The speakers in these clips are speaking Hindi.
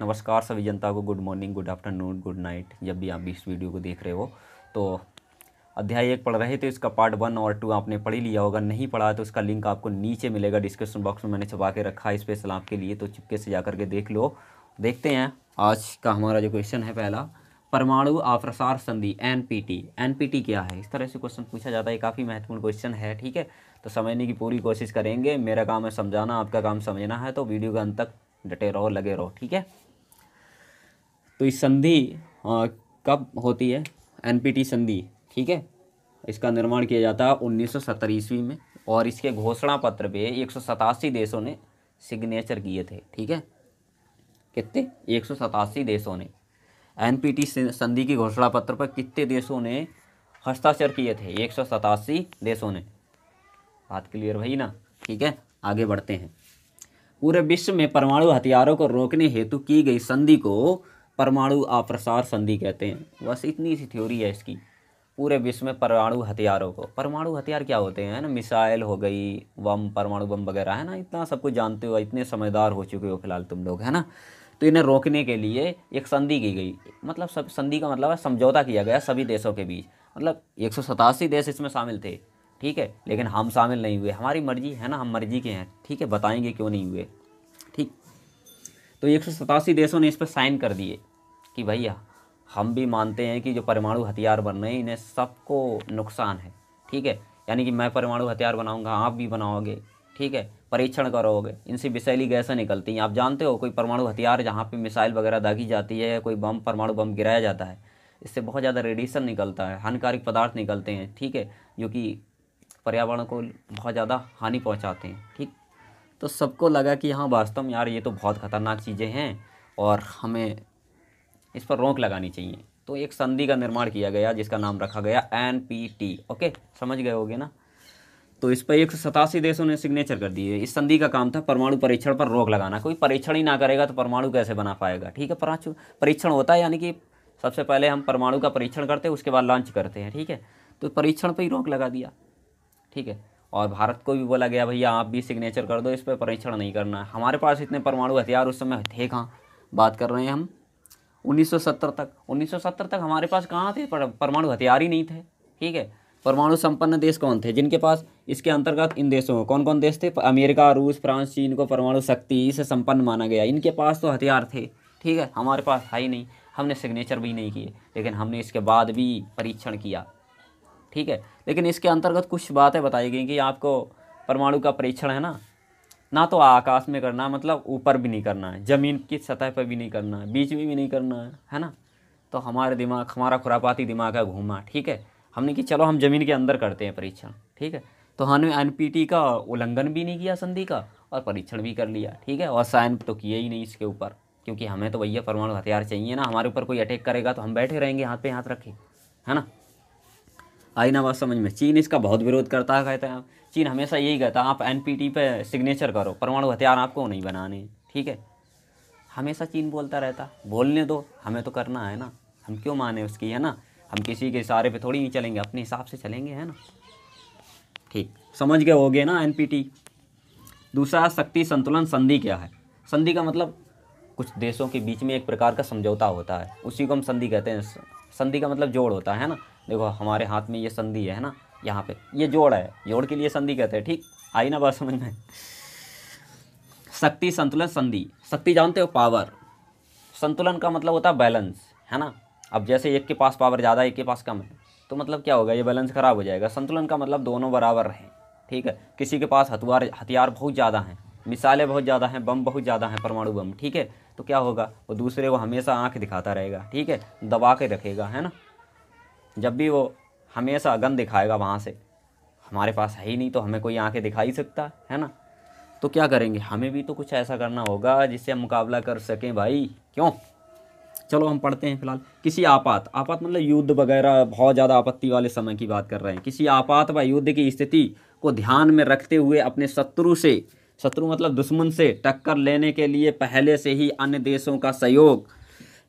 नमस्कार सभी जनता को good morning good afternoon good night जब भी आप इस वीडियो को देख रहे हो तो अध्याय एक पढ़ रहे थे इसका पार्ट वन और टू आपने पढ़ ही लिया होगा नहीं पढ़ा तो उसका लिंक आपको नीचे मिलेगा डिस्क्रिप्शन बॉक्स में मैंने छपा के रखा है स्पेशल आपके लिए तो चिपके से जा करके देख लो देखते हैं आज का हमारा जो क्वेश्चन है पहला परमाणु अप्रसार संधि एनपीटी एनपीटी क्या है इस तरह से क्वेश्चन पूछा जाता है काफ़ी महत्वपूर्ण क्वेश्चन है ठीक है तो समझने की पूरी कोशिश करेंगे मेरा काम है समझाना आपका काम समझना है तो वीडियो का अंत तक डटे रहो लगे रहो ठीक है तो इस संधि कब होती है एनपीटी संधि ठीक है इसका निर्माण किया जाता है उन्नीस सौ ईस्वी में और इसके घोषणा पत्र पे एक सौ सतासी देशों ने सिग्नेचर किए थे ठीक है कितने एक सौ सतासी देशों ने एनपीटी संधि की घोषणा पत्र पर कितने देशों ने हस्ताक्षर किए थे एक सौ सतासी देशों ने बात क्लियर भाई ना ठीक है आगे बढ़ते हैं पूरे विश्व में परमाणु हथियारों को रोकने हेतु की गई संधि को परमाणु अप्रसार संधि कहते हैं बस इतनी सी थ्योरी है इसकी पूरे विश्व में परमाणु हथियारों को परमाणु हथियार क्या होते हैं ना मिसाइल हो गई बम परमाणु बम वगैरह है ना इतना सब कुछ जानते हो इतने समझदार हो चुके हो फिलहाल तुम लोग है ना तो इन्हें रोकने के लिए एक संधि की गई मतलब सब संधि का मतलब है समझौता किया गया सभी देशों के बीच मतलब एक देश इसमें शामिल थे ठीक है लेकिन हम शामिल नहीं हुए हमारी मर्जी है ना हम मर्जी के हैं ठीक है बताएंगे क्यों नहीं हुए ठीक तो एक देशों ने इस पर साइन कर दिए कि भैया हम भी मानते हैं कि जो परमाणु हथियार बन रहे हैं इन्हें सबको नुकसान है ठीक है यानी कि मैं परमाणु हथियार बनाऊंगा आप भी बनाओगे ठीक है परीक्षण करोगे इनसे विशैली गैसें निकलती हैं आप जानते हो कोई परमाणु हथियार जहाँ पे मिसाइल वगैरह दागी जाती है कोई बम परमाणु बम गिराया जाता है इससे बहुत ज़्यादा रेडिएशन निकलता है हानिकारक पदार्थ निकलते हैं ठीक है जो कि पर्यावरण को बहुत ज़्यादा हानि पहुँचाते हैं ठीक तो सबको लगा कि हाँ वास्तव में यार ये तो बहुत ख़तरनाक चीज़ें हैं और हमें इस पर रोक लगानी चाहिए तो एक संधि का निर्माण किया गया जिसका नाम रखा गया एन पी टी ओके समझ गए होगे ना तो इस पर एक सतासी देशों ने सिग्नेचर कर दिए इस संधि का काम था परमाणु परीक्षण पर रोक लगाना कोई परीक्षण ही ना करेगा तो परमाणु कैसे बना पाएगा ठीक है परमाणु परीक्षण होता है यानी कि सबसे पहले हम परमाणु का परीक्षण करते हैं उसके बाद लॉन्च करते हैं ठीक है तो परीक्षण पर ही रोक लगा दिया ठीक है और भारत को भी बोला गया भैया आप भी सिग्नेचर कर दो इस पर परीक्षण नहीं करना है हमारे पास इतने परमाणु हथियार उस समय थे कहाँ बात कर रहे हैं हम 1970 तक 1970 तक हमारे पास कहाँ थे परमाणु हथियार ही नहीं थे ठीक है परमाणु संपन्न देश कौन थे जिनके पास इसके अंतर्गत इन देशों में कौन कौन देश थे अमेरिका रूस फ्रांस चीन को परमाणु शक्ति से संपन्न माना गया इनके पास तो हथियार थे ठीक है हमारे पास था ही नहीं हमने सिग्नेचर भी नहीं किए लेकिन हमने इसके बाद भी परीक्षण किया ठीक है लेकिन इसके अंतर्गत कुछ बातें बताई गई कि आपको परमाणु का परीक्षण है ना ना तो आकाश में करना है मतलब ऊपर भी नहीं करना है ज़मीन की सतह पर भी नहीं करना है बीच में भी नहीं करना है है ना तो हमारे दिमाग हमारा खुरापाती दिमाग है घूमा ठीक है हमने कि चलो हम ज़मीन के अंदर करते हैं परीक्षण ठीक है तो हमने एन का उल्लंघन भी नहीं किया संधि का और परीक्षण भी कर लिया ठीक है और साइन तो किए ही नहीं इसके ऊपर क्योंकि हमें तो भैया परमाणु हथियार चाहिए ना हमारे ऊपर कोई अटैक करेगा तो हम बैठे रहेंगे हाथ पे हाथ रखे है ना आई ना बात समझ में चीन इसका बहुत विरोध करता है कहते हैं चीन हमेशा यही कहता है आप एन पे सिग्नेचर करो परमाणु हथियार आपको नहीं बनाने ठीक है हमेशा चीन बोलता रहता बोलने दो हमें तो करना है ना हम क्यों माने उसकी है ना हम किसी के इशारे पे थोड़ी नहीं चलेंगे अपने हिसाब से चलेंगे है ना ठीक समझ गए हो गए ना टी दूसरा शक्ति संतुलन संधि क्या है संधि का मतलब कुछ देशों के बीच में एक प्रकार का समझौता होता है उसी को हम संधि कहते हैं संधि का मतलब जोड़ होता है ना देखो हमारे हाथ में ये संधि है ना यहाँ पे ये जोड़ है जोड़ के लिए संधि कहते हैं ठीक आई ना बात समझ में शक्ति संतुलन संधि शक्ति जानते हो पावर संतुलन का मतलब होता है बैलेंस है ना अब जैसे एक के पास पावर ज़्यादा एक के पास कम है तो मतलब क्या होगा ये बैलेंस खराब हो जाएगा संतुलन का मतलब दोनों बराबर रहें ठीक है किसी के पास हथुआर हथियार बहुत ज़्यादा हैं मिसालें बहुत ज़्यादा हैं बम बहुत ज़्यादा हैं परमाणु बम ठीक है तो क्या होगा वो दूसरे को हमेशा आँख दिखाता रहेगा ठीक है दबा के रखेगा है ना जब भी वो हमेशा गन दिखाएगा वहाँ से हमारे पास है ही नहीं तो हमें कोई आँखें दिखा ही सकता है ना तो क्या करेंगे हमें भी तो कुछ ऐसा करना होगा जिससे हम मुकाबला कर सकें भाई क्यों चलो हम पढ़ते हैं फिलहाल किसी आपात आपात मतलब युद्ध वगैरह बहुत ज़्यादा आपत्ति वाले समय की बात कर रहे हैं किसी आपात व युद्ध की स्थिति को ध्यान में रखते हुए अपने शत्रु से शत्रु मतलब दुश्मन से टक्कर लेने के लिए पहले से ही अन्य देशों का सहयोग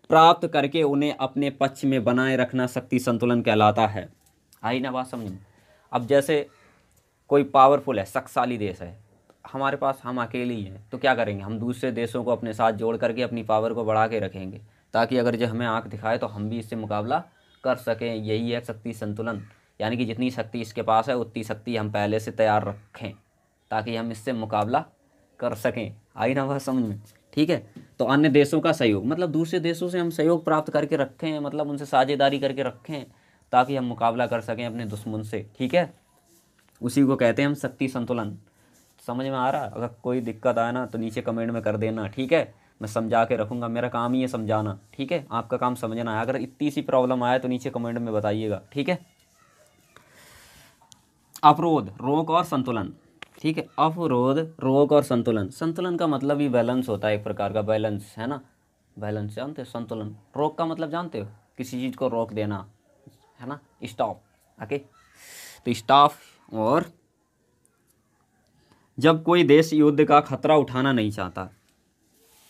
प्राप्त करके उन्हें अपने पक्ष में बनाए रखना शक्ति संतुलन कहलाता है आई ना बात समझ अब जैसे कोई पावरफुल है शक्तिशाली देश है हमारे पास हम अकेले ही हैं तो क्या करेंगे हम दूसरे देशों को अपने साथ जोड़ करके अपनी पावर को बढ़ा के रखेंगे ताकि अगर जो हमें आँख दिखाए तो हम भी इससे मुकाबला कर सकें यही है शक्ति संतुलन यानी कि जितनी शक्ति इसके पास है उतनी शक्ति हम पहले से तैयार रखें ताकि हम इससे मुकाबला कर सकें आई ना वह समझ में ठीक है तो अन्य देशों का सहयोग मतलब दूसरे देशों से हम सहयोग प्राप्त करके रखें मतलब उनसे साझेदारी करके रखें ताकि हम मुकाबला कर सकें अपने दुश्मन से ठीक है उसी को कहते हैं हम शक्ति संतुलन समझ में आ रहा अगर कोई दिक्कत आए ना तो नीचे कमेंट में कर देना ठीक है मैं समझा के रखूँगा मेरा काम ही है समझाना ठीक है आपका काम समझना है अगर इतनी सी प्रॉब्लम आए तो नीचे कमेंट में बताइएगा ठीक है अवरोध रोक और संतुलन ठीक है अवरोध रोग और संतुलन संतुलन का मतलब ही बैलेंस होता है एक प्रकार का बैलेंस है ना बैलेंस जानते हो संतुलन रोक का मतलब जानते हो किसी चीज़ को रोक देना है ना स्टॉप ओके तो स्टॉप और जब कोई देश युद्ध का खतरा उठाना नहीं चाहता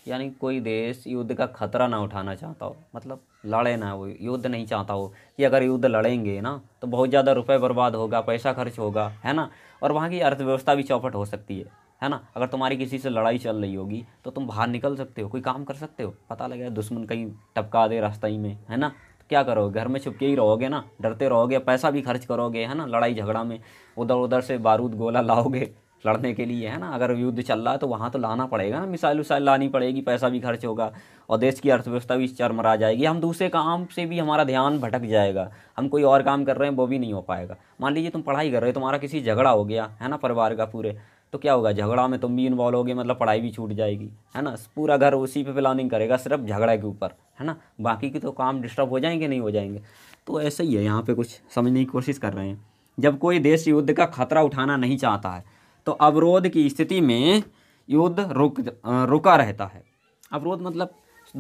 यानी कोई देश युद्ध का खतरा ना उठाना चाहता हो मतलब लड़े ना वो युद्ध नहीं चाहता हो कि अगर युद्ध लड़ेंगे ना तो बहुत ज़्यादा रुपए बर्बाद होगा पैसा खर्च होगा है ना और वहाँ की अर्थव्यवस्था भी चौपट हो सकती है है ना अगर तुम्हारी किसी से लड़ाई चल रही होगी तो तुम बाहर निकल सकते हो कोई काम कर सकते हो पता लगे दुश्मन कहीं टपका दे रास्ते ही में है ना तो क्या करोगे घर में छुपके ही रहोगे ना डरते रहोगे पैसा भी खर्च करोगे है ना लड़ाई झगड़ा में उधर उधर से बारूद गोला लाओगे लड़ने के लिए है ना अगर युद्ध चल रहा है तो वहाँ तो लाना पड़ेगा ना मिसाइल उसाइल लानी पड़ेगी पैसा भी खर्च होगा और देश की अर्थव्यवस्था भी चरमरा जाएगी हम दूसरे काम से भी हमारा ध्यान भटक जाएगा हम कोई और काम कर रहे हैं वो भी नहीं हो पाएगा मान लीजिए तुम पढ़ाई कर रहे हो तुम्हारा किसी झगड़ा हो गया है ना परिवार का पूरे तो क्या होगा झगड़ा में तुम भी इन्वॉल्व होगे मतलब पढ़ाई भी छूट जाएगी है ना पूरा घर उसी पे प्लानिंग करेगा सिर्फ झगड़ा के ऊपर है ना बाकी के तो काम डिस्टर्ब हो जाएंगे नहीं हो जाएंगे तो ऐसा ही है यहाँ पे कुछ समझने की कोशिश कर रहे हैं जब कोई देश युद्ध का खतरा उठाना नहीं चाहता है तो अवरोध की स्थिति में युद्ध रुक रुका रहता है अवरोध मतलब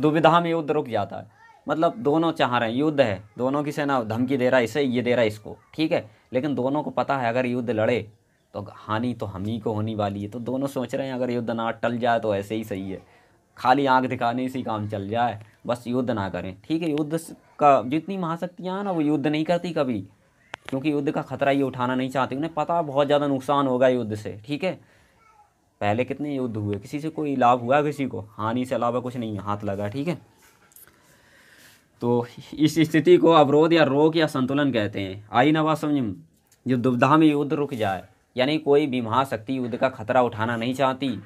दुविधा में युद्ध रुक जाता है मतलब दोनों चाह रहे हैं युद्ध है दोनों की सेना धमकी दे रहा है इसे ये दे रहा है इसको ठीक है लेकिन दोनों को पता है अगर युद्ध लड़े तो हानि तो हम ही को होने वाली है तो दोनों सोच रहे हैं अगर युद्ध ना टल जाए तो ऐसे ही सही है खाली आँख दिखाने से ही काम चल जाए बस युद्ध ना करें ठीक है युद्ध का जितनी महाशक्तियाँ ना वो युद्ध नहीं करती कभी क्योंकि युद्ध का खतरा ये उठाना नहीं चाहते उन्हें पता बहुत ज़्यादा नुकसान होगा युद्ध से ठीक है पहले कितने युद्ध हुए किसी से कोई लाभ हुआ किसी को हानि से अलावा कुछ नहीं हाथ लगा ठीक है तो इस स्थिति को अवरोध या रोग या संतुलन कहते हैं आई ना समझ जो दुविधा में युद्ध रुक जाए यानी कोई भी महाशक्ति युद्ध का खतरा उठाना नहीं चाहती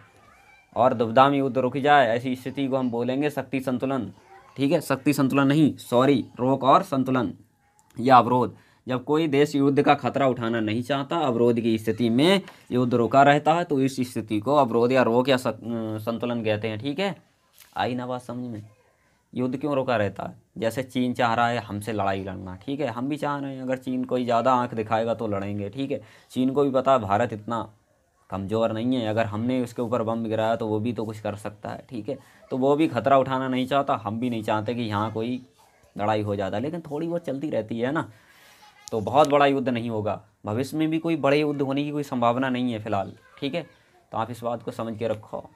और दुविधा में युद्ध रुक जाए ऐसी स्थिति को हम बोलेंगे शक्ति संतुलन ठीक है शक्ति संतुलन नहीं सॉरी रोक और संतुलन या अवरोध जब कोई देश युद्ध का खतरा उठाना नहीं चाहता अवरोध की स्थिति में युद्ध रोका रहता है तो इस स्थिति को अवरोध या रोक या संतुलन कहते हैं ठीक है आई ना बात समझ में युद्ध क्यों रोका रहता है जैसे चीन चाह रहा है हमसे लड़ाई लड़ना ठीक है हम भी चाह रहे हैं अगर चीन कोई ज़्यादा आंख दिखाएगा तो लड़ेंगे ठीक है चीन को भी पता है भारत इतना कमज़ोर नहीं है अगर हमने उसके ऊपर बम गिराया तो वो भी तो कुछ कर सकता है ठीक है तो वो भी खतरा उठाना नहीं चाहता हम भी नहीं चाहते कि यहाँ कोई लड़ाई हो जाता लेकिन थोड़ी बहुत चलती रहती है ना तो बहुत बड़ा युद्ध नहीं होगा भविष्य में भी कोई बड़े युद्ध होने की कोई संभावना नहीं है फिलहाल ठीक है तो आप इस बात को समझ के रखो